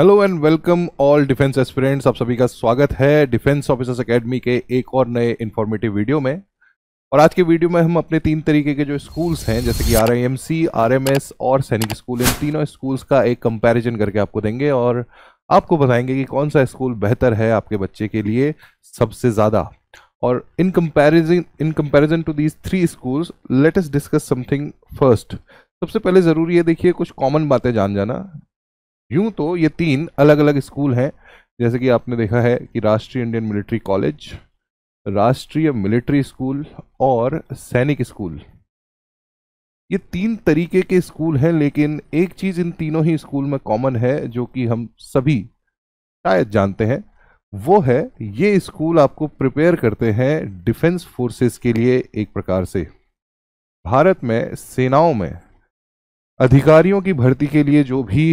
Hello and welcome all defence aspirants आप सभी का स्वागत है डिफेंस ऑफिसर्स एकेडमी के एक और नए इन्फॉर्मेटिव वीडियो में और आज के वीडियो में हम अपने तीन तरीके के जो स्कूल्स हैं जैसे कि आरआईएमसी, आरएमएस और सैनिक स्कूल इन तीनों स्कूल्स का एक कंपैरिजन करके आपको देंगे और आपको बताएंगे कि कौन सा स्कूल बेहतर है आपके बच्चे के लिए सबसे ज़्यादा और in comparison in comparison to these three schools latest discuss something first सबसे पहले ज़रूरी है देखिए कुछ कॉमन बातें जान जाना यूं तो ये तीन अलग अलग स्कूल हैं जैसे कि आपने देखा है कि Rashtriya Indian military college Rashtriya military school और सैनिक स्कूल ये तीन तरीके के स्कूल हैं लेकिन एक चीज़ इन तीनों ही स्कूल में कॉमन है जो कि हम सभी शायद जानते हैं वो है ये स्कूल आपको प्रिपेयर करते हैं डिफेंस फोर्सेस के लिए एक प्रकार से भारत में सेनाओं में अधिकारियों की भर्ती के लिए जो भी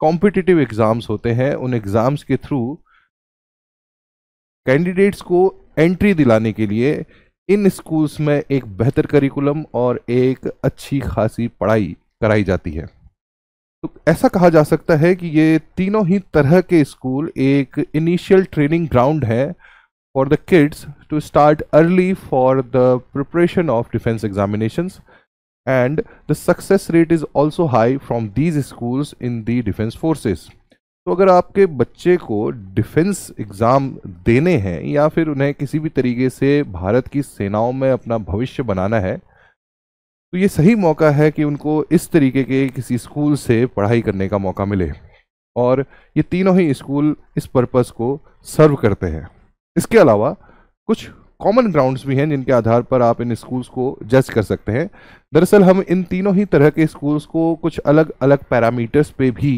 कॉम्पिटिटिव एग्ज़ाम्स होते हैं उन एग्ज़ाम्स के थ्रू कैंडिडेट्स को एंट्री दिलाने के लिए इन स्कूल्स में एक बेहतर करिकुलम और एक अच्छी खासी पढ़ाई कराई जाती है तो ऐसा कहा जा सकता है कि ये तीनों ही तरह के स्कूल एक इनिशियल ट्रेनिंग ग्राउंड है for the kids to start early for the preparation of defence examinations and the success rate is also high from these schools in the defense forces तो अगर आपके बच्चे को डिफेंस एग्ज़ाम देने हैं या फिर उन्हें किसी भी तरीके से भारत की सेनाओं में अपना भविष्य बनाना है तो ये सही मौका है कि उनको इस तरीके के किसी स्कूल से पढ़ाई करने का मौका मिले और ये तीनों ही स्कूल इस पर्पज़ को सर्व करते हैं इसके अलावा कुछ कॉमन ग्राउंड्स भी हैं जिनके आधार पर आप इन स्कूल्स को जज कर सकते हैं दरअसल हम इन तीनों ही तरह के स्कूल्स को कुछ अलग अलग पैरामीटर्स पे भी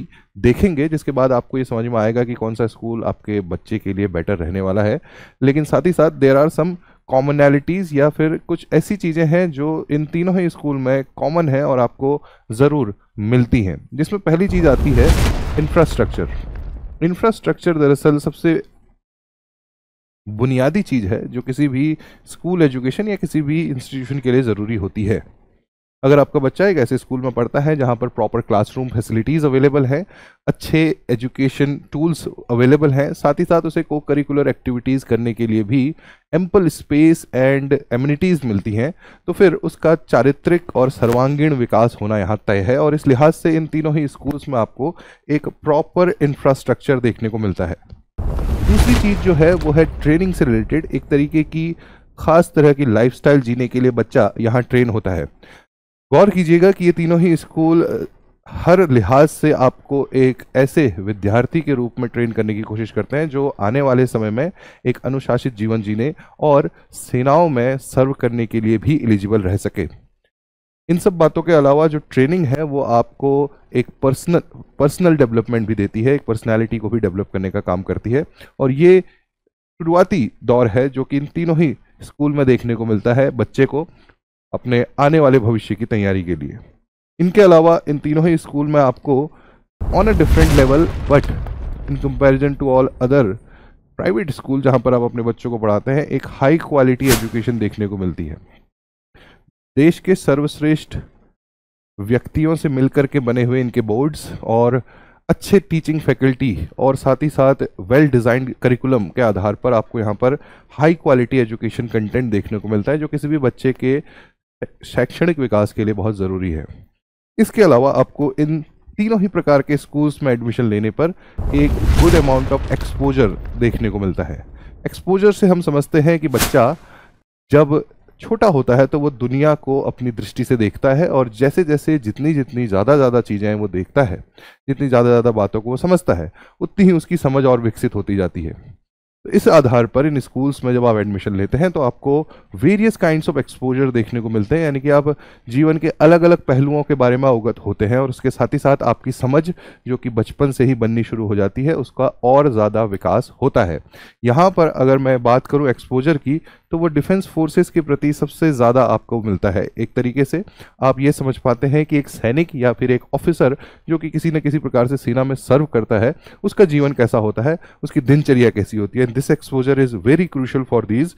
देखेंगे जिसके बाद आपको ये समझ में आएगा कि कौन सा स्कूल आपके बच्चे के लिए बेटर रहने वाला है लेकिन साथ ही साथ देर आर सम कॉमनैलिटीज़ या फिर कुछ ऐसी चीज़ें हैं जो इन तीनों ही स्कूल में कॉमन है और आपको ज़रूर मिलती हैं जिसमें पहली चीज़ आती है इंफ्रास्ट्रक्चर इंफ्रास्ट्रक्चर दरअसल सबसे बुनियादी चीज़ है जो किसी भी स्कूल एजुकेशन या किसी भी इंस्टीट्यूशन के लिए ज़रूरी होती है अगर आपका बच्चा एक ऐसे स्कूल में पढ़ता है जहाँ पर प्रॉपर क्लासरूम फैसिलिटीज़ अवेलेबल हैं अच्छे एजुकेशन टूल्स अवेलेबल हैं साथ ही साथ उसे को करिकुलर एक्टिविटीज़ करने के लिए भी एम्पल स्पेस एंड एम्यूनिटीज़ मिलती हैं तो फिर उसका चारित्रिक और सर्वांगीण विकास होना यहाँ तय है और इस लिहाज से इन तीनों ही स्कूल्स में आपको एक प्रॉपर इंफ्रास्ट्रक्चर देखने को मिलता है दूसरी चीज़ जो है वो है ट्रेनिंग से रिलेटेड एक तरीके की खास तरह की लाइफस्टाइल जीने के लिए बच्चा यहाँ ट्रेन होता है गौर कीजिएगा कि ये तीनों ही स्कूल हर लिहाज से आपको एक ऐसे विद्यार्थी के रूप में ट्रेन करने की कोशिश करते हैं जो आने वाले समय में एक अनुशासित जीवन जीने और सेनाओं में सर्व करने के लिए भी एलिजिबल रह सके इन सब बातों के अलावा जो ट्रेनिंग है वो आपको एक पर्सनल पर्सनल डेवलपमेंट भी देती है एक पर्सनैलिटी को भी डेवलप करने का काम करती है और ये शुरुआती दौर है जो कि इन तीनों ही स्कूल में देखने को मिलता है बच्चे को अपने आने वाले भविष्य की तैयारी के लिए इनके अलावा इन तीनों ही स्कूल में आपको on a different level but in comparison to all other private school जहाँ पर आप अपने बच्चों को पढ़ाते हैं एक हाई क्वालिटी एजुकेशन देखने को मिलती है देश के सर्वश्रेष्ठ व्यक्तियों से मिलकर के बने हुए इनके बोर्ड्स और अच्छे टीचिंग फैकल्टी और साथ ही साथ वेल डिज़ाइंड करिकुलम के आधार पर आपको यहाँ पर हाई क्वालिटी एजुकेशन कंटेंट देखने को मिलता है जो किसी भी बच्चे के शैक्षणिक विकास के लिए बहुत ज़रूरी है इसके अलावा आपको इन तीनों ही प्रकार के स्कूल्स में एडमिशन लेने पर एक गुड अमाउंट ऑफ एक्सपोजर देखने को मिलता है एक्सपोजर से हम समझते हैं कि बच्चा जब छोटा होता है तो वो दुनिया को अपनी दृष्टि से देखता है और जैसे जैसे जितनी जितनी ज़्यादा ज़्यादा चीज़ें वो देखता है जितनी ज़्यादा ज़्यादा बातों को वो समझता है उतनी ही उसकी समझ और विकसित होती जाती है तो इस आधार पर इन स्कूल्स में जब आप एडमिशन लेते हैं तो आपको वेरियस काइंड्स ऑफ एक्सपोजर देखने को मिलते हैं यानी कि आप जीवन के अलग अलग पहलुओं के बारे में अवगत होते हैं और उसके साथ ही साथ आपकी समझ जो कि बचपन से ही बननी शुरू हो जाती है उसका और ज़्यादा विकास होता है यहाँ पर अगर मैं बात करूँ एक्सपोजर की तो वो डिफेंस फोर्सेस के प्रति सबसे ज़्यादा आपको मिलता है एक तरीके से आप ये समझ पाते हैं कि एक सैनिक या फिर एक ऑफिसर जो कि किसी न किसी प्रकार से सेना में सर्व करता है उसका जीवन कैसा होता है उसकी दिनचर्या कैसी होती है and this exposure is very crucial for these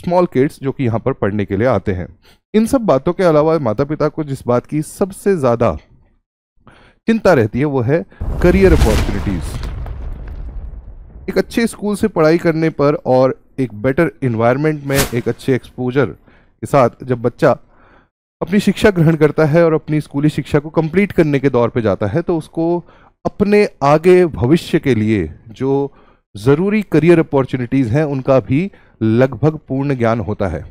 small kids जो कि यहाँ पर पढ़ने के लिए आते हैं इन सब बातों के अलावा माता पिता को जिस बात की सबसे ज़्यादा चिंता रहती है वो है करियर अपॉर्चुनिटीज़ एक अच्छे स्कूल से पढ़ाई करने पर और एक बेटर इन्वायरमेंट में एक अच्छे एक्सपोजर के साथ जब बच्चा अपनी शिक्षा ग्रहण करता है और अपनी स्कूली शिक्षा को कंप्लीट करने के दौर पे जाता है तो उसको अपने आगे भविष्य के लिए जो ज़रूरी करियर अपॉर्चुनिटीज़ हैं उनका भी लगभग पूर्ण ज्ञान होता है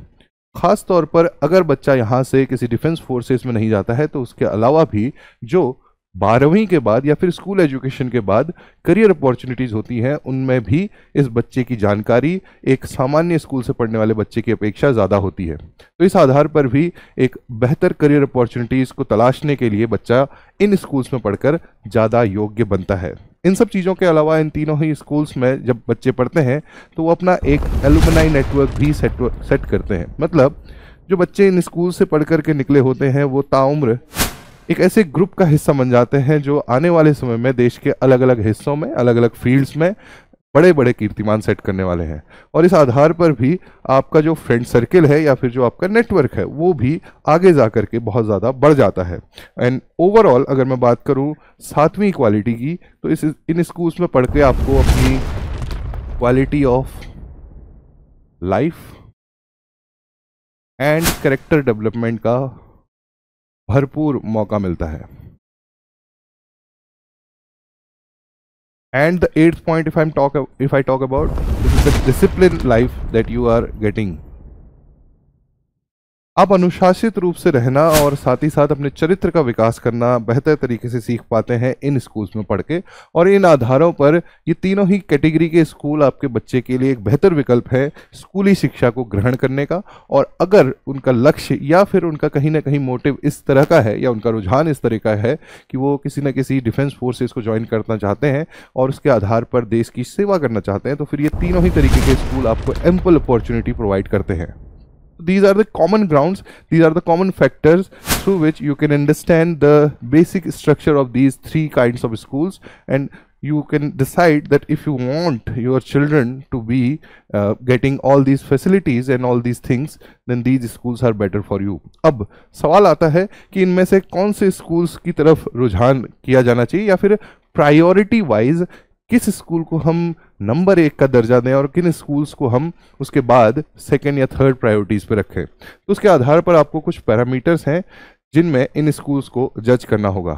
ख़ास तौर पर अगर बच्चा यहाँ से किसी डिफेंस फोर्सेस में नहीं जाता है तो उसके अलावा भी जो बारहवीं के बाद या फिर स्कूल एजुकेशन के बाद करियर अपॉर्चुनिटीज़ होती हैं उनमें भी इस बच्चे की जानकारी एक सामान्य स्कूल से पढ़ने वाले बच्चे की अपेक्षा ज़्यादा होती है तो इस आधार पर भी एक बेहतर करियर अपॉर्चुनिटीज़ को तलाशने के लिए बच्चा इन स्कूल्स में पढ़कर ज़्यादा योग्य बनता है इन सब चीज़ों के अलावा इन तीनों ही स्कूल्स में जब बच्चे पढ़ते हैं तो वो अपना एक एलुमनाई नेटवर्क भी सेट सेट करते हैं मतलब जो बच्चे इन स्कूल से पढ़ करके निकले होते हैं वो ताउम्र एक ऐसे ग्रुप का हिस्सा बन जाते हैं जो आने वाले समय में देश के अलग अलग हिस्सों में अलग अलग फील्ड्स में बड़े बड़े कीर्तिमान सेट करने वाले हैं और इस आधार पर भी आपका जो फ्रेंड सर्किल है या फिर जो आपका नेटवर्क है वो भी आगे जा कर के बहुत ज़्यादा बढ़ जाता है एंड ओवरऑल अगर मैं बात करूँ सातवीं क्वालिटी की तो इस इन स्कूल्स में पढ़ के आपको अपनी quality of life and character development का भरपूर मौका मिलता है and the eighth point if i'm talk if i talk about this is the discipline life that you are getting आप अनुशासित रूप से रहना और साथ ही साथ अपने चरित्र का विकास करना बेहतर तरीके से सीख पाते हैं इन स्कूल्स में पढ़ के और इन आधारों पर ये तीनों ही कैटेगरी के स्कूल आपके बच्चे के लिए एक बेहतर विकल्प है स्कूली शिक्षा को ग्रहण करने का और अगर उनका लक्ष्य या फिर उनका कहीं ना कहीं मोटिव इस तरह का है या उनका रुझान इस तरह का है कि वो किसी न किसी डिफेंस फोर्सेज को ज्वाइन करना चाहते हैं और उसके आधार पर देश की सेवा करना चाहते हैं तो फिर ये तीनों ही तरीके के स्कूल आपको एम्पल अपॉर्चुनिटी प्रोवाइड करते हैं these are the common grounds these are the common factors through which you can understand the basic structure of these three kinds of schools and you can decide that if you want your children to be uh, getting all these facilities and all these things then these schools are better for you अब सवाल आता है कि इनमें से कौन से schools की तरफ रुझान किया जाना चाहिए या फिर priority wise किस स्कूल को हम नंबर एक का दर्जा दें और किन स्कूल्स को हम उसके बाद सेकेंड या थर्ड प्रायोरिटीज़ पर रखें तो उसके आधार पर आपको कुछ पैरामीटर्स हैं जिनमें इन स्कूल्स को जज करना होगा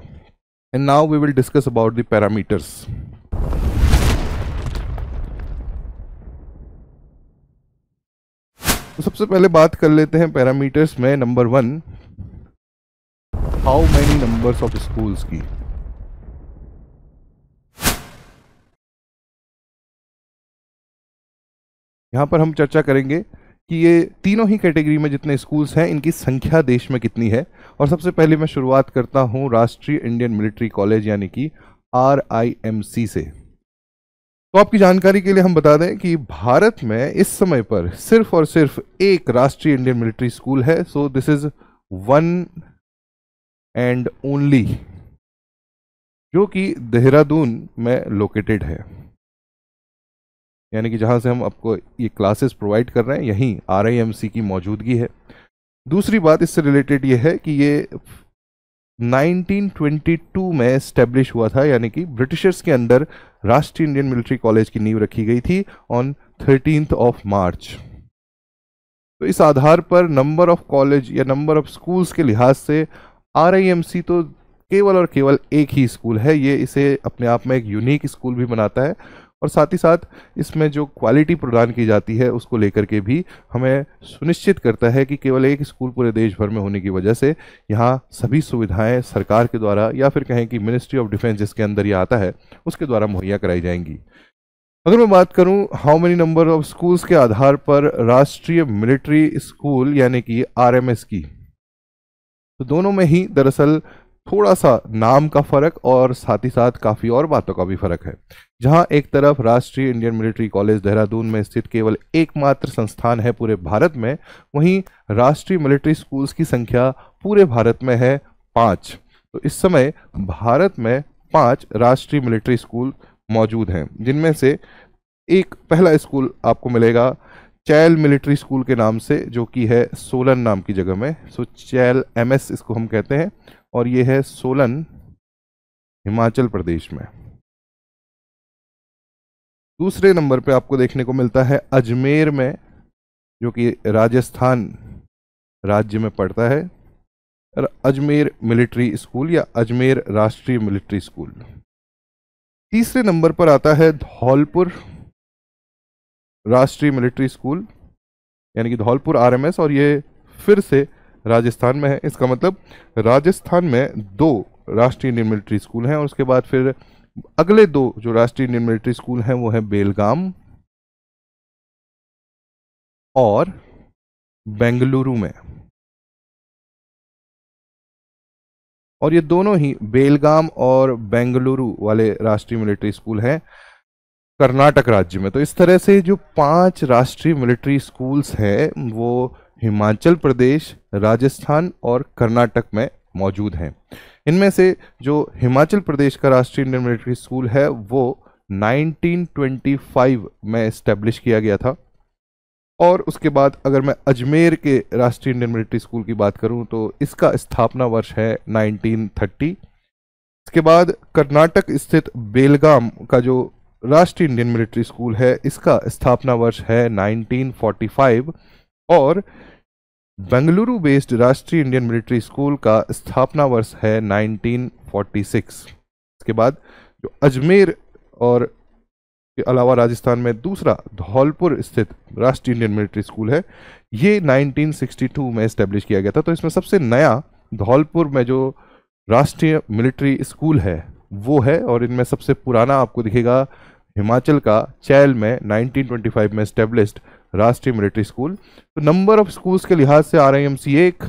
and now we will discuss about the parameters तो सबसे पहले बात कर लेते हैं पैरामीटर्स में number one how many numbers of schools की यहाँ पर हम चर्चा करेंगे कि ये तीनों ही कैटेगरी में जितने स्कूल्स हैं इनकी संख्या देश में कितनी है और सबसे पहले मैं शुरुआत करता हूँ राष्ट्रीय इंडियन मिलिट्री कॉलेज यानी कि आर से तो आपकी जानकारी के लिए हम बता दें कि भारत में इस समय पर सिर्फ और सिर्फ एक राष्ट्रीय इंडियन मिलिट्री स्कूल है so this is one and only जो कि देहरादून में लोकेटेड है यानी कि जहाँ से हम आपको ये क्लासेस प्रोवाइड कर रहे हैं यहीं आर की मौजूदगी है दूसरी बात इससे रिलेटेड ये है कि ये 1922 में स्टैब्लिश हुआ था यानी कि ब्रिटिशर्स के अंदर राष्ट्रीय इंडियन मिलिट्री कॉलेज की नींव रखी गई थी ऑन थर्टीन ऑफ मार्च तो इस आधार पर नंबर ऑफ कॉलेज या नंबर ऑफ स्कूल्स के लिहाज से आर तो केवल और केवल एक ही स्कूल है ये इसे अपने आप में एक यूनिक स्कूल भी बनाता है और साथ ही साथ इसमें जो क्वालिटी प्रदान की जाती है उसको लेकर के भी हमें सुनिश्चित करता है कि केवल एक स्कूल पूरे देश भर में होने की वजह से यहाँ सभी सुविधाएं सरकार के द्वारा या फिर कहें कि मिनिस्ट्री ऑफ डिफेंस जिसके अंदर ये आता है उसके द्वारा मुहैया कराई जाएंगी अगर मैं बात करूं how many number of schools के आधार पर राष्ट्रीय मिलिट्री स्कूल यानी कि आरएमएस की तो दोनों में ही दरअसल थोड़ा सा नाम का फर्क और साथ ही साथ काफ़ी और बातों का भी फर्क है जहां एक तरफ राष्ट्रीय इंडियन मिलिट्री कॉलेज देहरादून में स्थित केवल एकमात्र संस्थान है पूरे भारत में वहीं राष्ट्रीय मिलिट्री स्कूल्स की संख्या पूरे भारत में है पाँच तो इस समय भारत में पाँच राष्ट्रीय मिलिट्री स्कूल मौजूद हैं जिनमें से एक पहला स्कूल आपको मिलेगा चैल मिलिट्री स्कूल के नाम से जो कि है सोलन नाम की जगह में सो चैल एमएस इसको हम कहते हैं और ये है सोलन हिमाचल प्रदेश में दूसरे नंबर पे आपको देखने को मिलता है अजमेर में जो कि राजस्थान राज्य में पड़ता है अजमेर मिलिट्री स्कूल या अजमेर राष्ट्रीय मिलिट्री स्कूल तीसरे नंबर पर आता है धौलपुर राष्ट्रीय मिलिट्री स्कूल यानी कि धौलपुर आरएमएस और ये फिर से राजस्थान में है इसका मतलब राजस्थान में दो राष्ट्रीय मिलिट्री स्कूल हैं और उसके बाद फिर अगले दो जो राष्ट्रीय इंडियन मिलिट्री स्कूल हैं वो है बेलगाम और बेंगलुरु में और ये दोनों ही बेलगाम और बेंगलुरु वाले राष्ट्रीय मिलिट्री स्कूल हैं कर्नाटक राज्य में तो इस तरह से जो पांच राष्ट्रीय मिलिट्री स्कूल्स हैं वो हिमाचल प्रदेश राजस्थान और कर्नाटक में मौजूद हैं इनमें से जो हिमाचल प्रदेश का राष्ट्रीय इंडियन मिलिट्री स्कूल है वो 1925 में इस्टेब्लिश किया गया था और उसके बाद अगर मैं अजमेर के राष्ट्रीय इंडियन मिलिट्री स्कूल की बात करूं तो इसका स्थापना वर्ष है 1930 इसके बाद कर्नाटक स्थित बेलगाम का जो राष्ट्रीय इंडियन मिलिट्री स्कूल है इसका स्थापना वर्ष है 1945 और Bengaluru based Rashtriya Indian military school का स्थापना वर्ष है 1946 इसके बाद जो अजमेर और के अलावा राजस्थान में दूसरा धौलपुर स्थित राष्ट्रीय इंडियन मिलिट्री स्कूल है ये 1962 में इस्टेब्लिश किया गया था तो इसमें सबसे नया धौलपुर में जो राष्ट्रीय मिलिट्री स्कूल है वो है और इनमें सबसे पुराना आपको दिखेगा हिमाचल का चैल में 1925 में इस्टेब्लिश्ड राष्ट्रीय मिलिट्री स्कूल तो नंबर ऑफ स्कूल्स के लिहाज से आर आई एम सी एक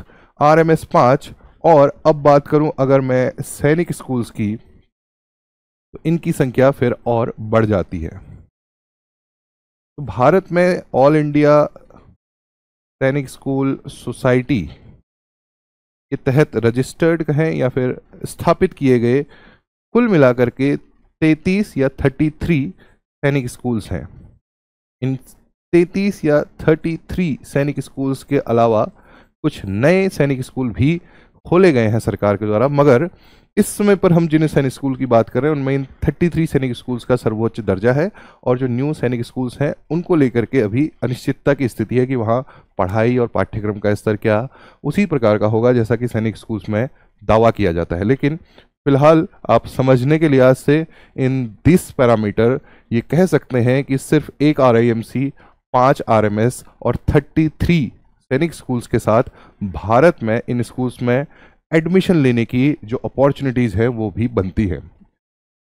आर एम एस पाँच और अब बात करूं अगर मैं सैनिक स्कूल्स की तो इनकी संख्या फिर और बढ़ जाती है तो भारत में all India Sainik school society के तहत रजिस्टर्ड कहें या फिर स्थापित किए गए कुल मिलाकर के 33 या 33 सैनिक स्कूल्स हैं इन तैतीस या थर्टी थ्री सैनिक स्कूल्स के अलावा कुछ नए सैनिक स्कूल भी खोले गए हैं सरकार के द्वारा मगर इस समय पर हम जिन सैनिक स्कूल की बात कर रहे हैं उनमें इन थर्टी थ्री सैनिक स्कूल्स का सर्वोच्च दर्जा है और जो न्यू सैनिक स्कूल्स हैं उनको लेकर के अभी अनिश्चितता की स्थिति है कि वहाँ पढ़ाई और पाठ्यक्रम का स्तर क्या उसी प्रकार का होगा जैसा कि सैनिक स्कूल्स में दावा किया जाता है लेकिन फिलहाल आप समझने के लिहाज से इन दिस पैरामीटर ये कह सकते हैं कि सिर्फ एक आर पाँच आर और थर्टी थ्री सैनिक स्कूल्स के साथ भारत में इन स्कूल्स में एडमिशन लेने की जो अपॉर्चुनिटीज़ है वो भी बनती है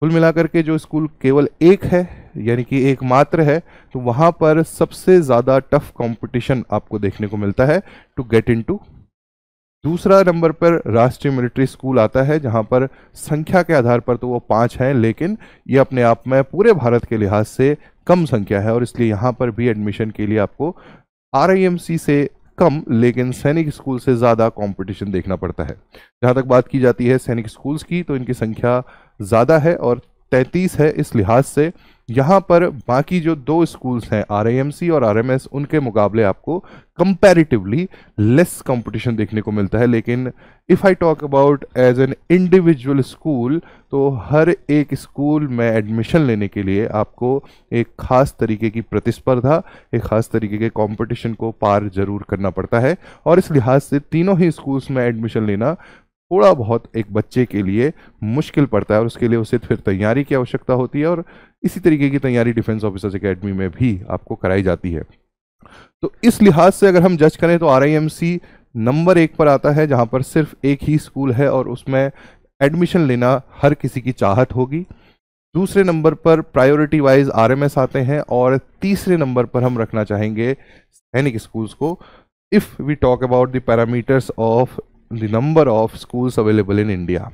कुल मिलाकर के जो स्कूल केवल एक है यानी कि एकमात्र है तो वहाँ पर सबसे ज़्यादा टफ कंपटीशन आपको देखने को मिलता है टू गेट इनटू दूसरा नंबर पर राष्ट्रीय मिलिट्री स्कूल आता है जहां पर संख्या के आधार पर तो वो पाँच हैं लेकिन ये अपने आप में पूरे भारत के लिहाज से कम संख्या है और इसलिए यहाँ पर भी एडमिशन के लिए आपको आर से कम लेकिन सैनिक स्कूल से ज़्यादा कंपटीशन देखना पड़ता है जहाँ तक बात की जाती है सैनिक स्कूल्स की तो इनकी संख्या ज़्यादा है और तैतीस है इस लिहाज से यहाँ पर बाकी जो दो स्कूल्स हैं आर और आर उनके मुकाबले आपको कंपैरेटिवली लेस कंपटीशन देखने को मिलता है लेकिन if I talk about as an individual school तो हर एक स्कूल में एडमिशन लेने के लिए आपको एक ख़ास तरीके की प्रतिस्पर्धा एक ख़ास तरीके के कंपटीशन को पार ज़रूर करना पड़ता है और इस लिहाज से तीनों ही स्कूल्स में एडमिशन लेना थोड़ा बहुत एक बच्चे के लिए मुश्किल पड़ता है और उसके लिए उसे फिर तैयारी की आवश्यकता होती है और इसी तरीके की तैयारी डिफेंस ऑफिसर्स एकेडमी में भी आपको कराई जाती है तो इस लिहाज से अगर हम जज करें तो आर नंबर एक पर आता है जहाँ पर सिर्फ एक ही स्कूल है और उसमें एडमिशन लेना हर किसी की चाहत होगी दूसरे नंबर पर प्रायोरिटी वाइज आर आते हैं और तीसरे नंबर पर हम रखना चाहेंगे सैनिक स्कूल्स को if we talk about the parameters of the number of schools available in India.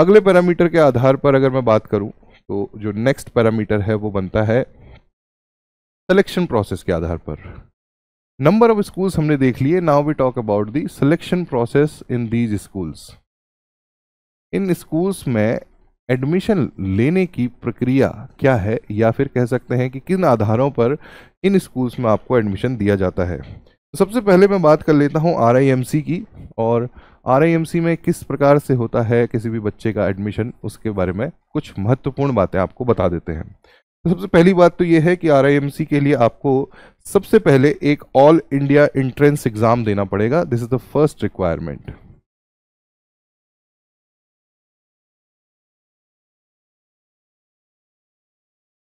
अगले पैरामीटर के आधार पर अगर मैं बात करूं तो जो नेक्स्ट पैरामीटर है वो बनता है सिलेक्शन प्रोसेस के आधार पर नंबर ऑफ स्कूल्स हमने देख लिए now we talk about the selection process in these schools इन स्कूल्स में एडमिशन लेने की प्रक्रिया क्या है या फिर कह सकते हैं कि किन आधारों पर इन स्कूल्स में आपको एडमिशन दिया जाता है सबसे पहले मैं बात कर लेता हूँ आर की और आर में किस प्रकार से होता है किसी भी बच्चे का एडमिशन उसके बारे में कुछ महत्वपूर्ण बातें आपको बता देते हैं तो सबसे पहली बात तो ये है कि आर के लिए आपको सबसे पहले एक ऑल इंडिया इंट्रेंस एग्ज़ाम देना पड़ेगा this is the first requirement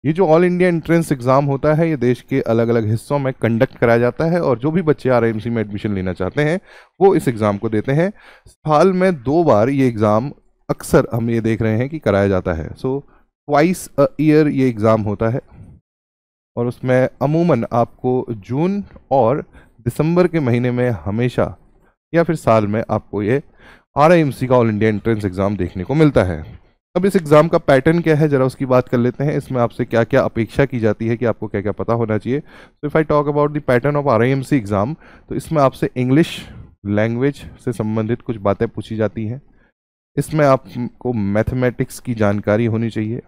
ये जो ऑल इंडिया एंट्रेंस एग्ज़ाम होता है ये देश के अलग अलग हिस्सों में कंडक्ट कराया जाता है और जो भी बच्चे आर में एडमिशन लेना चाहते हैं वो इस एग्ज़ाम को देते हैं साल में दो बार ये एग्ज़ाम अक्सर हम ये देख रहे हैं कि कराया जाता है सो ट्वाइस अ ईयर ये एग्ज़ाम होता है और उसमें अमूमन आपको जून और दिसंबर के महीने में हमेशा या फिर साल में आपको ये आर का ऑल इंडिया एंट्रेंस एग्ज़ाम देखने को मिलता है अब इस एग्ज़ाम का पैटर्न क्या है ज़रा उसकी बात कर लेते हैं इसमें आपसे क्या क्या अपेक्षा की जाती है कि आपको क्या क्या पता होना चाहिए so if I talk about the pattern of our exam तो इसमें आपसे इंग्लिश लैंग्वेज से संबंधित कुछ बातें पूछी जाती हैं इसमें आपको मैथमेटिक्स की जानकारी होनी चाहिए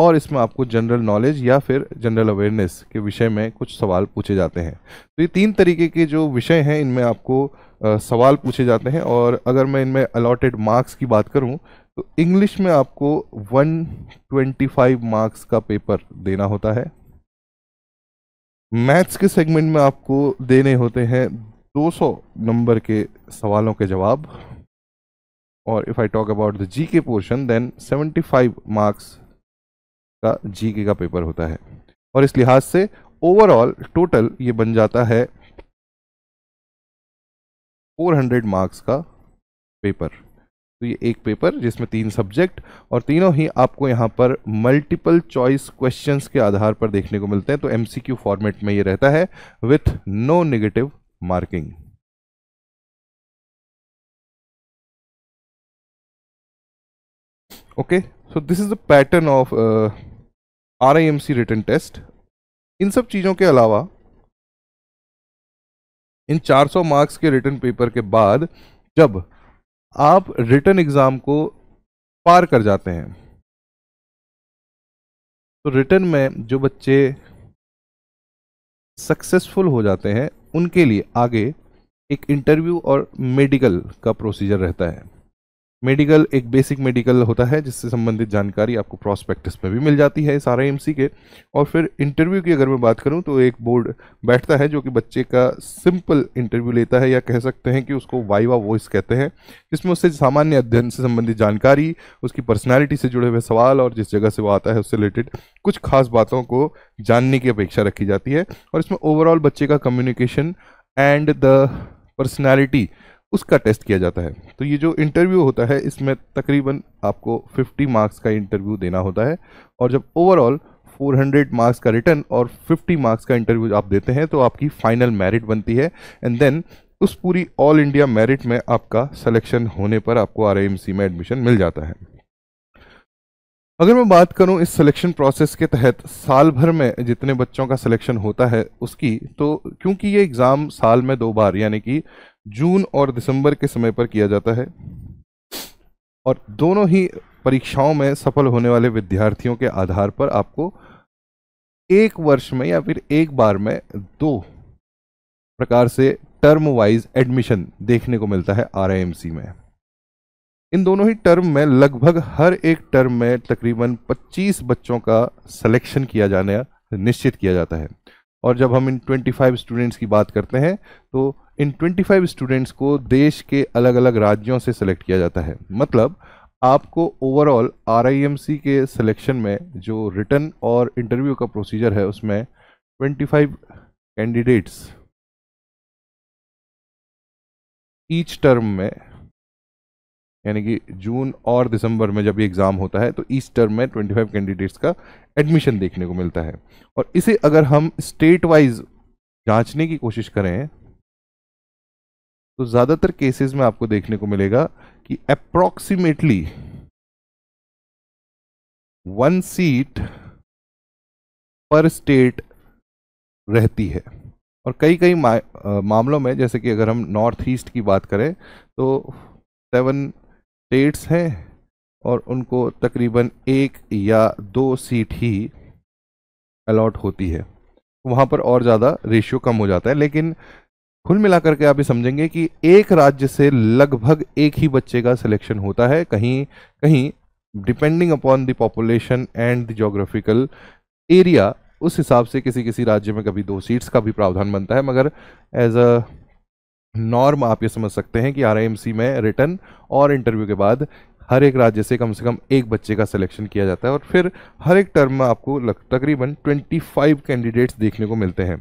और इसमें आपको जनरल नॉलेज या फिर जनरल अवेयरनेस के विषय में कुछ सवाल पूछे जाते हैं तो ये तीन तरीके के जो विषय हैं इनमें आपको आ, सवाल पूछे जाते हैं और अगर मैं इनमें अलॉटेड मार्क्स की बात करूं तो इंग्लिश में आपको 125 मार्क्स का पेपर देना होता है मैथ्स के सेगमेंट में आपको देने होते हैं 200 नंबर के सवालों के जवाब और if I talk about the G K portion then seventy marks का जीके का पेपर होता है और इस लिहाज से ओवरऑल टोटल ये बन जाता है 400 मार्क्स का पेपर तो ये एक पेपर जिसमें तीन सब्जेक्ट और तीनों ही आपको यहाँ पर मल्टीपल चॉइस क्वेश्चंस के आधार पर देखने को मिलते हैं तो एमसीक्यू फॉर्मेट में ये रहता है with no negative marking okay so this is the pattern of R I M C written test इन सब चीज़ों के अलावा इन 400 मार्क्स के रिटर्न पेपर के बाद जब आप रिटर्न एग्ज़ाम को पार कर जाते हैं तो रिटर्न में जो बच्चे सक्सेसफुल हो जाते हैं उनके लिए आगे एक इंटरव्यू और मेडिकल का प्रोसीजर रहता है मेडिकल एक बेसिक मेडिकल होता है जिससे संबंधित जानकारी आपको प्रॉस्पेक्टस में भी मिल जाती है सारे एम के और फिर इंटरव्यू की अगर मैं बात करूं तो एक बोर्ड बैठता है जो कि बच्चे का सिंपल इंटरव्यू लेता है या कह सकते हैं कि उसको वाइवा वॉइस कहते हैं जिसमें उससे सामान्य अध्ययन से संबंधित जानकारी उसकी पर्सनैलिटी से जुड़े हुए सवाल और जिस जगह से वो आता है उससे रिलेटेड कुछ खास बातों को जानने की अपेक्षा रखी जाती है और इसमें ओवरऑल बच्चे का कम्युनिकेशन एंड द पर्सनैलिटी उसका टेस्ट किया जाता है तो ये जो इंटरव्यू होता है इसमें तकरीबन आपको 50 मार्क्स का इंटरव्यू देना होता है और जब ओवरऑल 400 मार्क्स का रिटर्न और 50 मार्क्स का इंटरव्यू आप देते हैं तो आपकी फाइनल मेरिट बनती है एंड देन उस पूरी ऑल इंडिया मेरिट में आपका सिलेक्शन होने पर आपको आर में एडमिशन मिल जाता है अगर मैं बात करूं इस सिलेक्शन प्रोसेस के तहत साल भर में जितने बच्चों का सिलेक्शन होता है उसकी तो क्योंकि ये एग्ज़ाम साल में दो बार यानी कि जून और दिसंबर के समय पर किया जाता है और दोनों ही परीक्षाओं में सफल होने वाले विद्यार्थियों के आधार पर आपको एक वर्ष में या फिर एक बार में दो प्रकार से टर्म वाइज एडमिशन देखने को मिलता है आर में इन दोनों ही टर्म में लगभग हर एक टर्म में तकरीबन 25 बच्चों का सिलेक्शन किया जाने निश्चित किया जाता है और जब हम इन 25 स्टूडेंट्स की बात करते हैं तो इन 25 स्टूडेंट्स को देश के अलग अलग राज्यों से सेलेक्ट किया जाता है मतलब आपको ओवरऑल आर के सिलेक्शन में जो रिटर्न और इंटरव्यू का प्रोसीजर है उसमें 25 कैंडिडेट्स ईच टर्म में यानी कि जून और दिसंबर में जब ये एग्ज़ाम होता है तो ईच टर्म में 25 कैंडिडेट्स का एडमिशन देखने को मिलता है और इसे अगर हम स्टेट वाइज जांचने की कोशिश करें तो ज़्यादातर केसेस में आपको देखने को मिलेगा कि अप्रोक्सीमेटली वन सीट पर स्टेट रहती है और कई कई मामलों में जैसे कि अगर हम नॉर्थ ईस्ट की बात करें तो सेवन स्टेट्स हैं और उनको तकरीबन एक या दो सीट ही अलॉट होती है वहाँ पर और ज़्यादा रेशियो कम हो जाता है लेकिन कुल मिलाकर के आप ये समझेंगे कि एक राज्य से लगभग एक ही बच्चे का सिलेक्शन होता है कहीं कहीं depending upon the population and the geographical area उस हिसाब से किसी किसी राज्य में कभी दो सीट्स का भी प्रावधान बनता है मगर एज अ नॉर्म आप ये समझ सकते हैं कि आर में रिटर्न और इंटरव्यू के बाद हर एक राज्य से कम से कम एक बच्चे का सिलेक्शन किया जाता है और फिर हर एक टर्म में आपको तकरीबन 25 कैंडिडेट्स देखने को मिलते हैं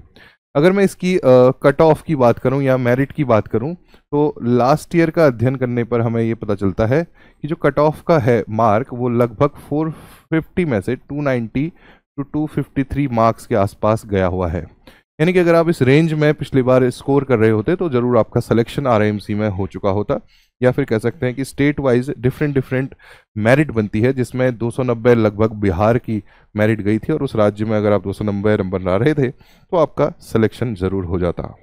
अगर मैं इसकी कट ऑफ की बात करूं या मेरिट की बात करूं तो लास्ट ईयर का अध्ययन करने पर हमें ये पता चलता है कि जो कट ऑफ का है मार्क वो लगभग 450 में से 290 टू 253 मार्क्स के आसपास गया हुआ है यानी कि अगर आप इस रेंज में पिछली बार स्कोर कर रहे होते तो ज़रूर आपका सलेक्शन आर में हो चुका होता या फिर कह सकते हैं कि state wise different different merit बनती है जिसमें 290 लगभग बिहार की मेरिट गई थी और उस राज्य में अगर आप 290 नंबर ला रहे थे तो आपका सिलेक्शन ज़रूर हो जाता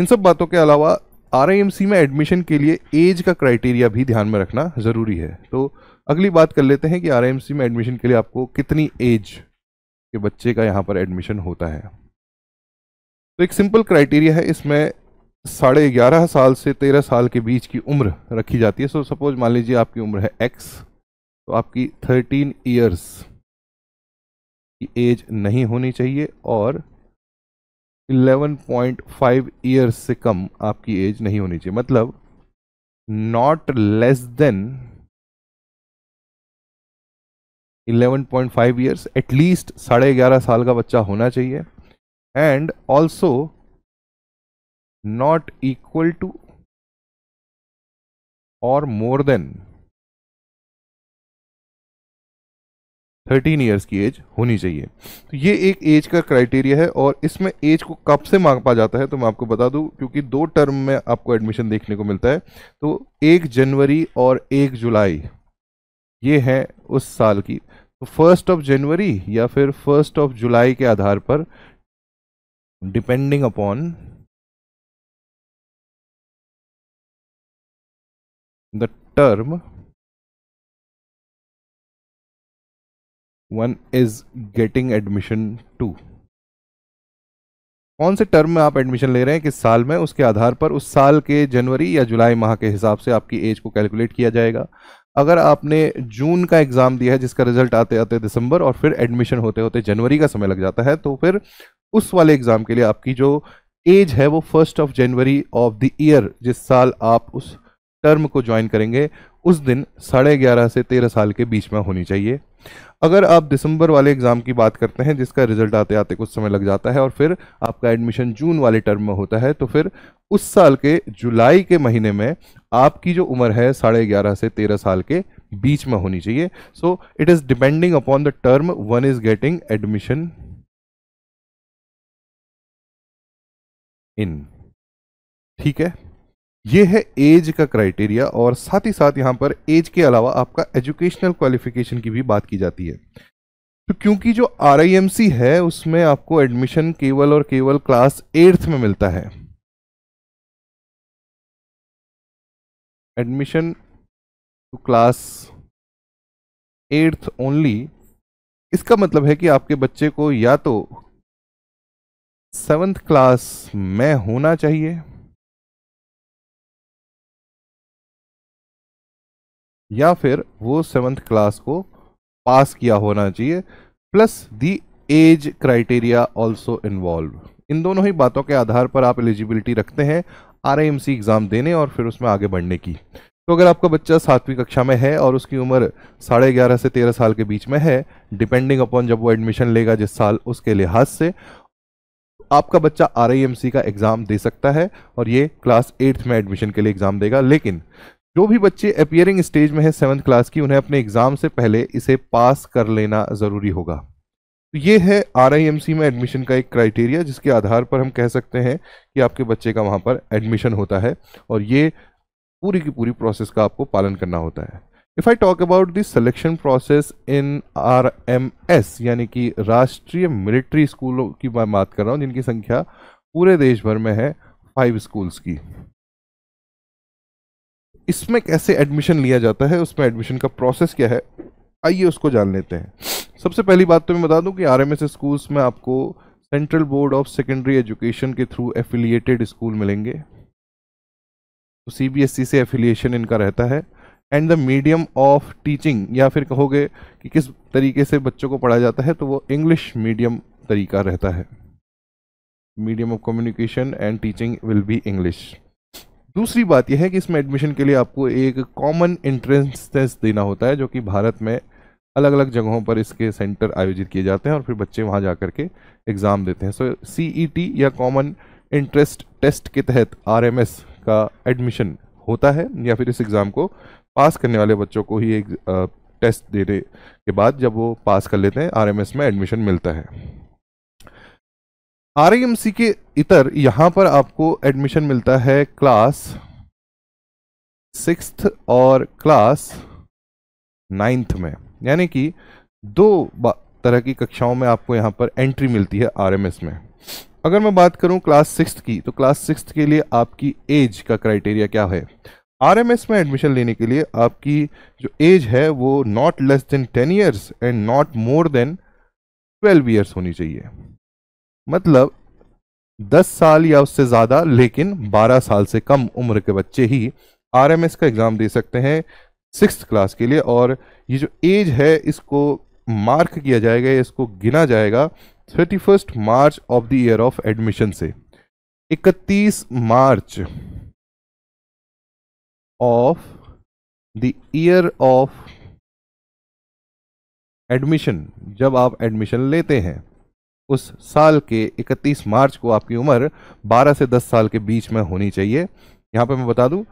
इन सब बातों के अलावा आर में एडमिशन के लिए एज का क्राइटेरिया भी ध्यान में रखना ज़रूरी है तो अगली बात कर लेते हैं कि आर में एडमिशन के लिए आपको कितनी एज के बच्चे का यहाँ पर एडमिशन होता है तो एक सिंपल क्राइटेरिया है इसमें साढ़े ग्यारह साल से तेरह साल के बीच की उम्र रखी जाती है सो सपोज मान लीजिए आपकी उम्र है एक्स तो आपकी थर्टीन ईयर्स की एज नहीं होनी चाहिए और इलेवन पॉइंट फाइव ईयर्स से कम आपकी एज नहीं होनी चाहिए मतलब not less than eleven point five years at least साढ़े ग्यारह साल का बच्चा होना चाहिए and also not equal to or more than 13 years की एज होनी चाहिए तो ये एक एज का क्राइटेरिया है और इसमें एज को कब से पा जाता है तो मैं आपको बता दूं क्योंकि दो टर्म में आपको एडमिशन देखने को मिलता है तो एक जनवरी और एक जुलाई ये है उस साल की तो फर्स्ट ऑफ जनवरी या फिर फर्स्ट ऑफ जुलाई के आधार पर depending upon the term one is getting admission to कौन से टर्म में आप एडमिशन ले रहे हैं किस साल में उसके आधार पर उस साल के जनवरी या जुलाई माह के हिसाब से आपकी एज को कैलकुलेट किया जाएगा अगर आपने जून का एग्ज़ाम दिया है जिसका रिजल्ट आते आते दिसंबर और फिर एडमिशन होते होते जनवरी का समय लग जाता है तो फिर उस वाले एग्ज़ाम के लिए आपकी जो एज है वो first of January of the year जिस साल आप उस टर्म को ज्वाइन करेंगे उस दिन साढ़े ग्यारह से तेरह साल के बीच में होनी चाहिए अगर आप दिसंबर वाले एग्ज़ाम की बात करते हैं जिसका रिजल्ट आते आते कुछ समय लग जाता है और फिर आपका एडमिशन जून वाले टर्म में होता है तो फिर उस साल के जुलाई के महीने में आपकी जो उम्र है साढ़े ग्यारह से तेरह साल के बीच में होनी चाहिए so it is depending upon the term one is getting admission in ठीक है ये है एज का क्राइटेरिया और साथ ही साथ यहाँ पर एज के अलावा आपका एजुकेशनल क्वालिफिकेशन की भी बात की जाती है तो क्योंकि जो आर है उसमें आपको एडमिशन केवल और केवल क्लास एट्थ में मिलता है admission to class eighth only इसका मतलब है कि आपके बच्चे को या तो सेवन्थ क्लास में होना चाहिए या फिर वो सेवन्थ क्लास को पास किया होना चाहिए plus the age criteria also involve इन दोनों ही बातों के आधार पर आप एलिजिबिलिटी रखते हैं आर एग्ज़ाम देने और फिर उसमें आगे बढ़ने की तो अगर आपका बच्चा सातवीं कक्षा में है और उसकी उम्र साढ़े ग्यारह से तेरह साल के बीच में है डिपेंडिंग अपॉन जब वो एडमिशन लेगा जिस साल उसके लिहाज से आपका बच्चा आर का एग्ज़ाम दे सकता है और ये क्लास एट्थ में एडमिशन के लिए एग्ज़ाम देगा लेकिन जो भी बच्चे अपियरिंग स्टेज में है सेवन्थ क्लास की उन्हें अपने एग्जाम से पहले इसे पास कर लेना ज़रूरी होगा तो ये है आर में एडमिशन का एक क्राइटेरिया जिसके आधार पर हम कह सकते हैं कि आपके बच्चे का वहाँ पर एडमिशन होता है और ये पूरी की पूरी प्रोसेस का आपको पालन करना होता है if I talk about this selection process in R M S यानी कि राष्ट्रीय मिलिट्री स्कूलों की मैं बात कर रहा हूँ जिनकी संख्या पूरे देश भर में है फाइव स्कूल्स की इसमें कैसे एडमिशन लिया जाता है उसमें एडमिशन का प्रोसेस क्या है आइए उसको जान लेते हैं सबसे पहली बात तो मैं बता दूं कि आर एम स्कूल्स में आपको central board of secondary education के थ्रू एफिलिएटेड स्कूल मिलेंगे तो सी e से एफिलिएशन इनका रहता है and the medium of teaching या फिर कहोगे कि किस तरीके से बच्चों को पढ़ाया जाता है तो वो इंग्लिश मीडियम तरीका रहता है medium of communication and teaching will be English दूसरी बात यह है कि इसमें एडमिशन के लिए आपको एक कॉमन एंट्रेंस टेस्ट देना होता है जो कि भारत में अलग अलग जगहों पर इसके सेंटर आयोजित किए जाते हैं और फिर बच्चे वहाँ जा करके एग्ज़ाम देते हैं सो so, सी e या कॉमन इंटरेस्ट टेस्ट के तहत आर का एडमिशन होता है या फिर इस एग्ज़ाम को पास करने वाले बच्चों को ही एक टेस्ट देने के बाद जब वो पास कर लेते हैं आर में एडमिशन मिलता है आर के इतर यहाँ पर आपको एडमिशन मिलता है क्लास सिक्स और क्लास नाइन्थ में यानी कि दो तरह की कक्षाओं में आपको यहाँ पर एंट्री मिलती है आर में अगर मैं बात करूं क्लास सिक्स की तो क्लास सिक्स के लिए आपकी एज का क्राइटेरिया क्या है आर में एडमिशन लेने के लिए आपकी जो एज है वो not less than ten years and not more than twelve years होनी चाहिए मतलब 10 साल या उससे ज़्यादा लेकिन 12 साल से कम उम्र के बच्चे ही आर का एग्ज़ाम दे सकते हैं सिक्स क्लास के लिए और ये जो एज है इसको मार्क किया जाएगा इसको गिना जाएगा thirty first March of the year of admission से 31 March of the year of admission जब आप एडमिशन लेते हैं उस साल के 31 मार्च को आपकी उम्र 12 से 10 साल के बीच में होनी चाहिए यहाँ पे मैं बता दूँ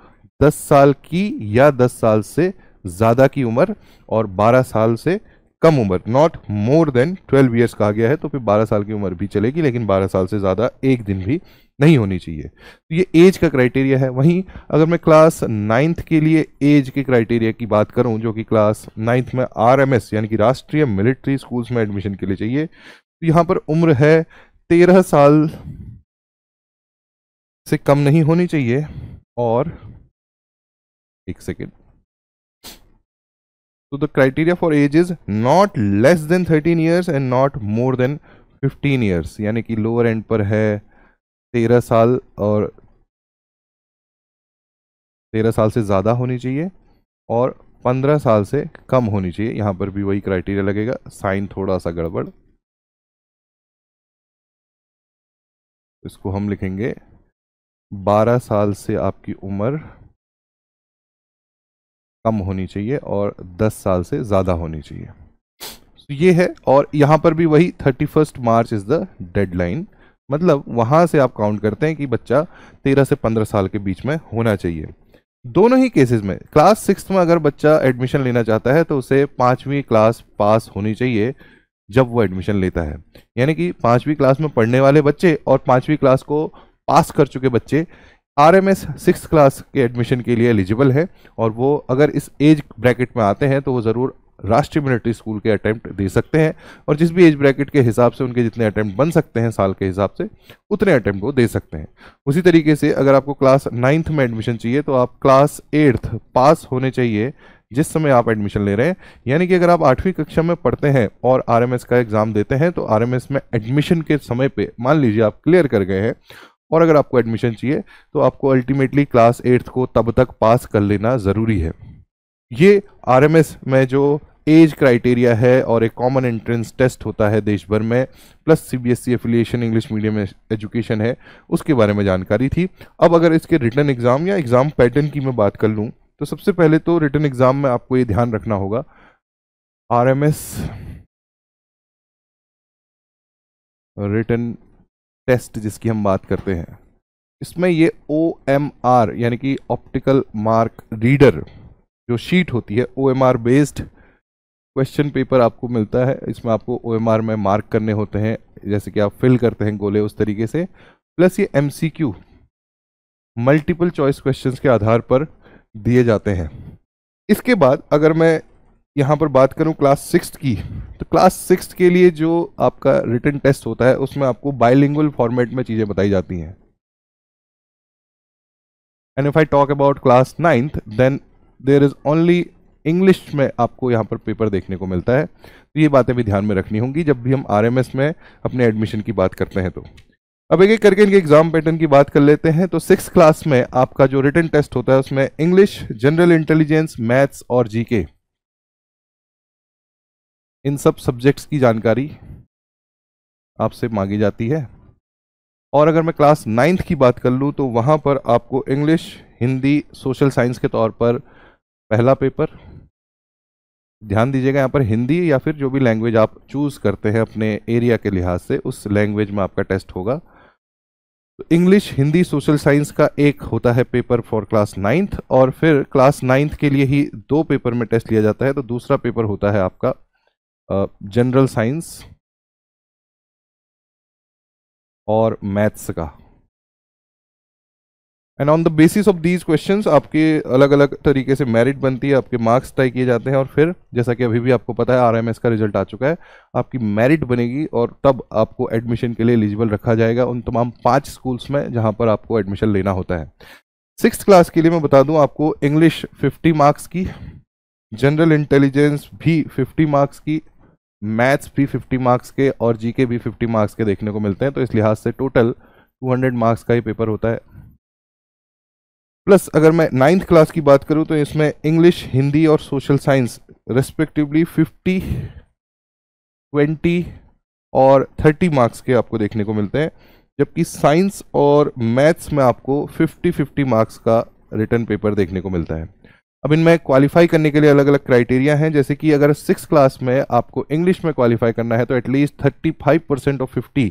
10 साल की या 10 साल से ज़्यादा की उम्र और 12 साल से कम उम्र नॉट मोर देन 12 ईयर्स कहा गया है तो फिर 12 साल की उम्र भी चलेगी लेकिन 12 साल से ज़्यादा एक दिन भी नहीं होनी चाहिए तो ये एज का क्राइटेरिया है वहीं अगर मैं क्लास नाइन्थ के लिए एज के क्राइटेरिया की बात करूं जो कि क्लास नाइन्थ में आरएमएस यानी कि राष्ट्रीय मिलिट्री स्कूल्स में एडमिशन के लिए चाहिए यहाँ पर उम्र है तेरह साल से कम नहीं होनी चाहिए और एक सेकेंड तो the criteria for age is not less than thirteen years and not more than fifteen years यानी कि लोअर एंड पर है तेरह साल और तेरह साल से ज़्यादा होनी चाहिए और पंद्रह साल से कम होनी चाहिए यहाँ पर भी वही क्राइटेरिया लगेगा साइन थोड़ा सा गड़बड़ इसको हम लिखेंगे बारह साल से आपकी उम्र कम होनी चाहिए और दस साल से ज़्यादा होनी चाहिए तो ये है और यहाँ पर भी वही thirty first March is the deadline मतलब वहाँ से आप काउंट करते हैं कि बच्चा तेरह से पंद्रह साल के बीच में होना चाहिए दोनों ही केसेस में क्लास सिक्स में अगर बच्चा एडमिशन लेना चाहता है तो उसे पाँचवीं क्लास पास होनी चाहिए जब वो एडमिशन लेता है यानी कि पाँचवीं क्लास में पढ़ने वाले बच्चे और पाँचवीं क्लास को पास कर चुके बच्चे R M S six class के एडमिशन के लिए एलिजिबल है और वो अगर इस एज ब्रैकेट में आते हैं तो वो ज़रूर राष्ट्रीय मिलिट्री स्कूल के अटैम्प्ट दे सकते हैं और जिस भी एज ब्रैकेट के हिसाब से उनके जितने अटैम्प्ट बन सकते हैं साल के हिसाब से उतने अटैम्प्ट वो दे सकते हैं उसी तरीके से अगर आपको क्लास नाइन्थ में एडमिशन चाहिए तो आप क्लास एट्थ पास होने चाहिए जिस समय आप एडमिशन ले रहे हैं यानी कि अगर आप आठवीं कक्षा में पढ़ते हैं और आरएमएस का एग्ज़ाम देते हैं तो आरएमएस में एडमिशन के समय पे मान लीजिए आप क्लियर कर गए हैं और अगर आपको एडमिशन चाहिए तो आपको अल्टीमेटली क्लास एट्थ को तब तक पास कर लेना ज़रूरी है ये आर में जो एज क्राइटेरिया है और एक कॉमन एंट्रेंस टेस्ट होता है देश भर में plus CBSE affiliation English medium education है उसके बारे में जानकारी थी अब अगर इसके रिटर्न एग्ज़ाम या एग्ज़ाम पैटर्न की मैं बात कर लूँ तो सबसे पहले तो रिटर्न एग्ज़ाम में आपको ये ध्यान रखना होगा R M S written test जिसकी हम बात करते हैं इसमें ये ओ एम आर यानी कि ऑप्टिकल मार्क रीडर जो शीट होती है O M R based question paper आपको मिलता है इसमें आपको ओ एम आर में मार्क करने होते हैं जैसे कि आप फिल करते हैं गोले उस तरीके से प्लस ये M C Q multiple choice question के आधार पर दिए जाते हैं इसके बाद अगर मैं यहाँ पर बात करूँ क्लास सिक्स की तो क्लास सिक्स के लिए जो आपका रिटर्न टेस्ट होता है उसमें आपको बाइलिंगुअल फॉर्मेट में चीज़ें बताई जाती हैं and if I talk about class ninth then there is only English में आपको यहाँ पर पेपर देखने को मिलता है तो ये बातें भी ध्यान में रखनी होंगी जब भी हम आर में अपने एडमिशन की बात करते हैं तो अब एक एक करके इनके एग्जाम पैटर्न की बात कर लेते हैं तो सिक्स क्लास में आपका जो रिटर्न टेस्ट होता है उसमें इंग्लिश जनरल इंटेलिजेंस मैथ्स और जीके इन सब सब्जेक्ट्स की जानकारी आपसे मांगी जाती है और अगर मैं क्लास नाइन्थ की बात कर लूँ तो वहाँ पर आपको इंग्लिश हिंदी सोशल साइंस के तौर पर पहला पेपर ध्यान दीजिएगा यहाँ पर हिंदी या फिर जो भी लैंग्वेज आप चूज़ करते हैं अपने एरिया के लिहाज से उस लैंग्वेज में आपका टेस्ट होगा इंग्लिश हिंदी सोशल साइंस का एक होता है पेपर फॉर क्लास नाइन्थ और फिर क्लास नाइन्थ के लिए ही दो पेपर में टेस्ट लिया जाता है तो दूसरा पेपर होता है आपका जनरल साइंस और मैथ्स का and on the basis of these question आपके अलग अलग तरीके से मेरिट बनती है आपके मार्क्स तय किए जाते हैं और फिर जैसा कि अभी भी आपको पता है एस का रिजल्ट आ चुका है आपकी मेरिट बनेगी और तब आपको एडमिशन के लिए एलिजिबल रखा जाएगा उन तमाम पाँच स्कूल्स में जहाँ पर आपको एडमिशन लेना होता है सिक्स क्लास के लिए मैं बता दूँ आपको इंग्लिश फिफ्टी मार्क्स की जनरल इंटेलिजेंस भी फिफ्टी मार्क्स की मैथ्स भी फिफ्टी मार्क्स के और जीके भी फिफ्टी मार्क्स के देखने को मिलते हैं तो इस लिहाज से टोटल टू हंड्रेड मार्क्स का ही पेपर होता है प्लस अगर मैं नाइन्थ क्लास की बात करूँ तो इसमें इंग्लिश हिंदी और social science respectively fifty twenty और थर्टी मार्क्स के आपको देखने को मिलते हैं जबकि साइंस और मैथ्स में आपको फिफ्टी फिफ्टी मार्क्स का रिटर्न पेपर देखने को मिलता है अब इनमें क्वालिफाई करने के लिए अलग अलग क्राइटेरिया हैं जैसे कि अगर सिक्स क्लास में आपको इंग्लिश में क्वालिफाई करना है तो at least thirty five percent of fifty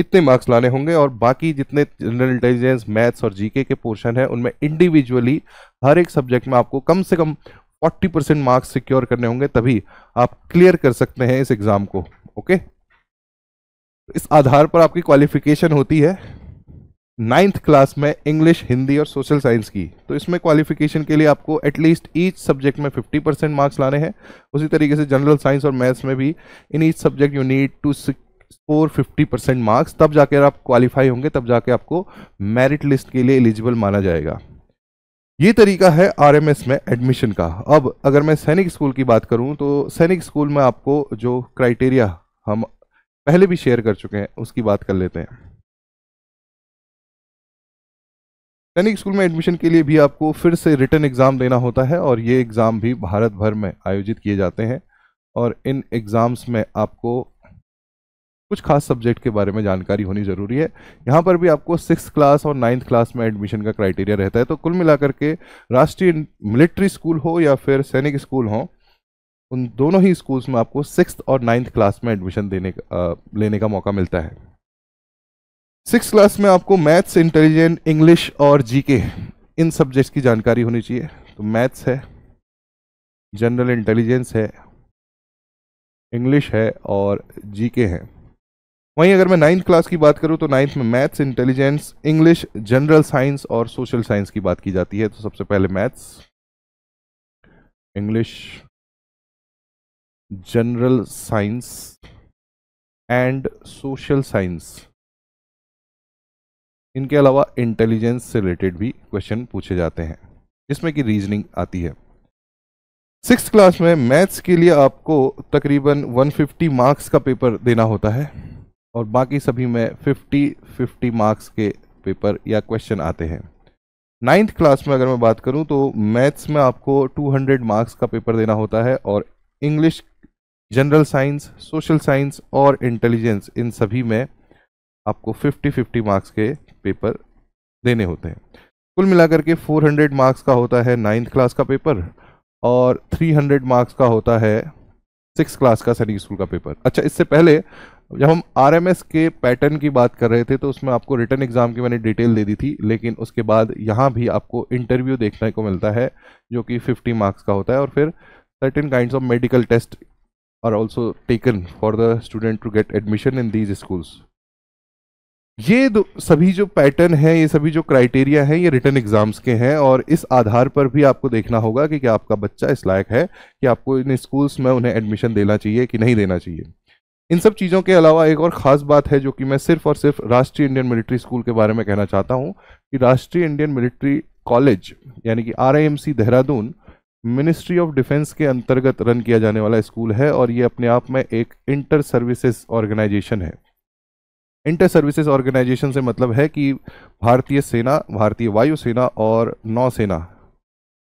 इतने मार्क्स लाने होंगे और बाकी जितने जनरल इंटेलिजेंस मैथ्स और जीके के पोर्शन हैं उनमें इंडिविजुअली हर एक सब्जेक्ट में आपको कम से कम फोर्टी परसेंट मार्क्स सिक्योर करने होंगे तभी आप क्लियर कर सकते हैं इस एग्ज़ाम को ओके इस आधार पर आपकी क्वालिफिकेशन होती है नाइन्थ क्लास में इंग्लिश हिंदी और सोशल साइंस की तो इसमें क्वालिफिकेशन के लिए आपको एटलीस्ट ईच सब्जेक्ट में 50 परसेंट मार्क्स लाने हैं उसी तरीके से जनरल साइंस और मैथ्स में भी in each subject you need to score 50 percent marks तब जाकर आप क्वालिफाई होंगे तब जाके आपको मेरिट लिस्ट के लिए एलिजिबल माना जाएगा ये तरीका है आर में एडमिशन का अब अगर मैं सैनिक स्कूल की बात करूँ तो सैनिक स्कूल में आपको जो क्राइटेरिया हम पहले भी शेयर कर चुके हैं उसकी बात कर लेते हैं सैनिक स्कूल में एडमिशन के लिए भी आपको फिर से रिटर्न एग्ज़ाम देना होता है और ये एग्ज़ाम भी भारत भर में आयोजित किए जाते हैं और इन एग्ज़ाम्स में आपको कुछ खास सब्जेक्ट के बारे में जानकारी होनी ज़रूरी है यहाँ पर भी आपको सिक्स क्लास और नाइन्थ क्लास में एडमिशन का क्राइटेरिया रहता है तो कुल मिलाकर के राष्ट्रीय मिलिट्री स्कूल हो या फिर सैनिक स्कूल हो उन दोनों ही स्कूल्स में आपको सिक्स और नाइन्थ क्लास में एडमिशन देने का लेने का मौका मिलता है सिक्स क्लास में आपको मैथ्स इंटेलिजेंट इंग्लिश और जीके इन सब्जेक्ट्स की जानकारी होनी चाहिए तो मैथ्स है जनरल इंटेलिजेंस है इंग्लिश है और जीके है वहीं अगर मैं नाइन्थ क्लास की बात करूं तो नाइन्थ में maths intelligence English general science और सोशल साइंस की बात की जाती है तो सबसे पहले maths English general science and social science इनके अलावा इंटेलिजेंस से रिलेटेड भी क्वेश्चन पूछे जाते हैं जिसमें कि रीजनिंग आती है सिक्स क्लास में मैथ्स के लिए आपको तकरीबन 150 मार्क्स का पेपर देना होता है और बाकी सभी में 50 50 मार्क्स के पेपर या क्वेश्चन आते हैं नाइन्थ क्लास में अगर मैं बात करूं तो मैथ्स में आपको 200 मार्क्स का पेपर देना होता है और English general science social science और इंटेलिजेंस इन सभी में आपको 50 50 मार्क्स के पेपर देने होते हैं कुल मिलाकर के 400 मार्क्स का होता है नाइन्थ क्लास का पेपर और 300 मार्क्स का होता है सिक्स क्लास का सैनिक स्कूल का पेपर अच्छा इससे पहले जब हम आर के पैटर्न की बात कर रहे थे तो उसमें आपको रिटर्न एग्ज़ाम की मैंने डिटेल दे दी थी लेकिन उसके बाद यहाँ भी आपको इंटरव्यू देखने को मिलता है जो कि 50 मार्क्स का होता है और फिर certain kind of medical test are also taken for the student to get admission in these schools ये सभी जो पैटर्न है ये सभी जो क्राइटेरिया है ये रिटर्न एग्जाम्स के हैं और इस आधार पर भी आपको देखना होगा कि क्या आपका बच्चा इस लायक है कि आपको इन स्कूल्स में उन्हें एडमिशन देना चाहिए कि नहीं देना चाहिए इन सब चीज़ों के अलावा एक और ख़ास बात है जो कि मैं सिर्फ और सिर्फ राष्ट्रीय इंडियन मिलिट्री स्कूल के बारे में कहना चाहता हूँ कि राष्ट्रीय इंडियन मिलिट्री कॉलेज यानी कि R Dehradun ministry of defence के अंतर्गत रन किया जाने वाला स्कूल है और ये अपने आप में एक इंटर सर्विसेज ऑर्गेनाइजेशन है इंटर सर्विसेज ऑर्गेनाइजेशन से मतलब है कि भारतीय सेना भारतीय वायुसेना और नौसेना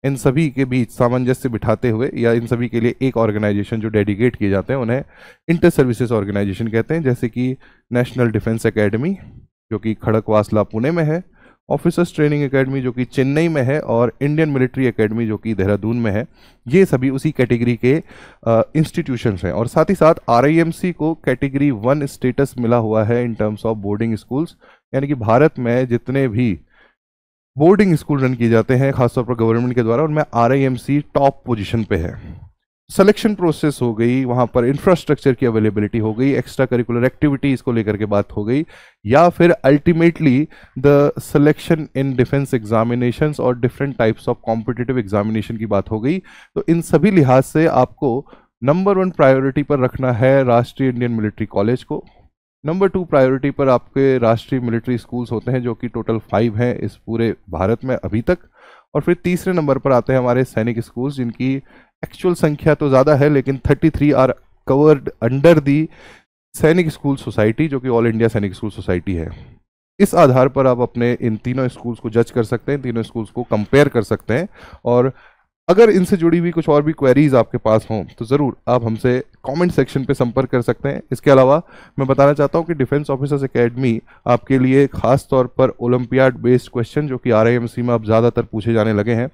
इन सभी के बीच सामंजस्य बिठाते हुए या इन सभी के लिए एक ऑर्गेनाइजेशन जो डेडिकेट किए जाते हैं उन्हें इंटर सर्विसेज ऑर्गेनाइजेशन कहते हैं जैसे कि नेशनल डिफेंस एकेडमी जो कि खड़कवासला पुणे में है ऑफिसर्स ट्रेनिंग एकेडमी जो कि चेन्नई में है और इंडियन मिलिट्री एकेडमी जो कि देहरादून में है ये सभी उसी कैटेगरी के इंस्टीट्यूशंस हैं और साथ ही साथ आर को कैटेगरी वन स्टेटस मिला हुआ है in terms of boarding schools यानी कि भारत में जितने भी बोर्डिंग स्कूल रन किए जाते हैं खासतौर पर गवर्नमेंट के द्वारा उनमें आर टॉप पोजिशन पर है सिलेक्शन प्रोसेस हो गई वहाँ पर इंफ्रास्ट्रक्चर की अवेलेबिलिटी हो गई एक्स्ट्रा करिकुलर एक्टिविटीज़ को लेकर के बात हो गई या फिर ultimately the selection in defence examination और different types of competitive examination की बात हो गई तो इन सभी लिहाज से आपको नंबर वन प्रायोरिटी पर रखना है राष्ट्रीय इंडियन मिलिट्री कॉलेज को नंबर टू प्रायोरिटी पर आपके राष्ट्रीय मिलिट्री स्कूल्स होते हैं जो कि टोटल फाइव हैं इस पूरे भारत में अभी तक और फिर तीसरे नंबर पर आते हैं हमारे सैनिक स्कूल्स जिनकी एक्चुअल संख्या तो ज़्यादा है लेकिन 33 आर कवर्ड अंडर दी सैनिक स्कूल सोसाइटी जो कि all India Sainik school society है इस आधार पर आप अपने इन तीनों स्कूल्स को जज कर सकते हैं तीनों स्कूल्स को कंपेयर कर सकते हैं और अगर इनसे जुड़ी हुई कुछ और भी क्वेरीज आपके पास हों तो ज़रूर आप हमसे कमेंट सेक्शन पे संपर्क कर सकते हैं इसके अलावा मैं बताना चाहता हूँ कि डिफेंस ऑफिसर्स एकेडमी आपके लिए खास तौर पर ओलंपियाड बेस्ड क्वेश्चन जो कि आर में अब ज़्यादातर पूछे जाने लगे हैं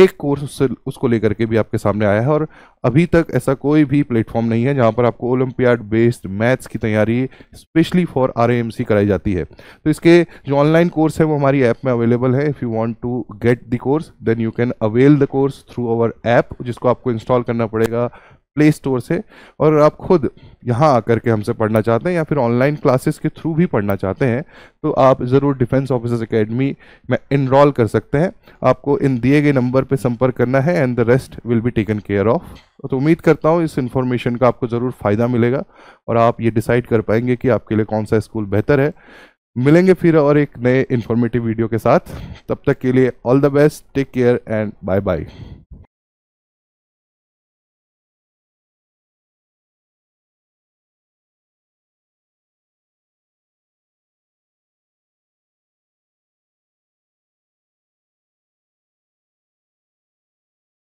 एक कोर्स उससे उसको लेकर के भी आपके सामने आया है और अभी तक ऐसा कोई भी प्लेटफॉर्म नहीं है जहां पर आपको ओलंपियाड बेस्ड मैथ्स की तैयारी स्पेशली फॉर आर कराई जाती है तो इसके जो ऑनलाइन कोर्स है वो हमारी ऐप में अवेलेबल है if you want to get the course then you can avail the course through our app जिसको आपको इंस्टॉल करना पड़ेगा प्ले स्टोर से और आप खुद यहाँ आकर के हमसे पढ़ना चाहते हैं या फिर ऑनलाइन क्लासेस के थ्रू भी पढ़ना चाहते हैं तो आप ज़रूर डिफेंस ऑफिसर्स एकेडमी में इनरोल कर सकते हैं आपको इन दिए गए नंबर पर संपर्क करना है and the rest will be taken care of तो उम्मीद करता हूँ इस इन्फॉर्मेशन का आपको ज़रूर फ़ायदा मिलेगा और आप ये डिसाइड कर पाएंगे कि आपके लिए कौन सा स्कूल बेहतर है मिलेंगे फिर और एक नए इन्फॉर्मेटिव वीडियो के साथ तब तक के लिए all the best take care and bye bye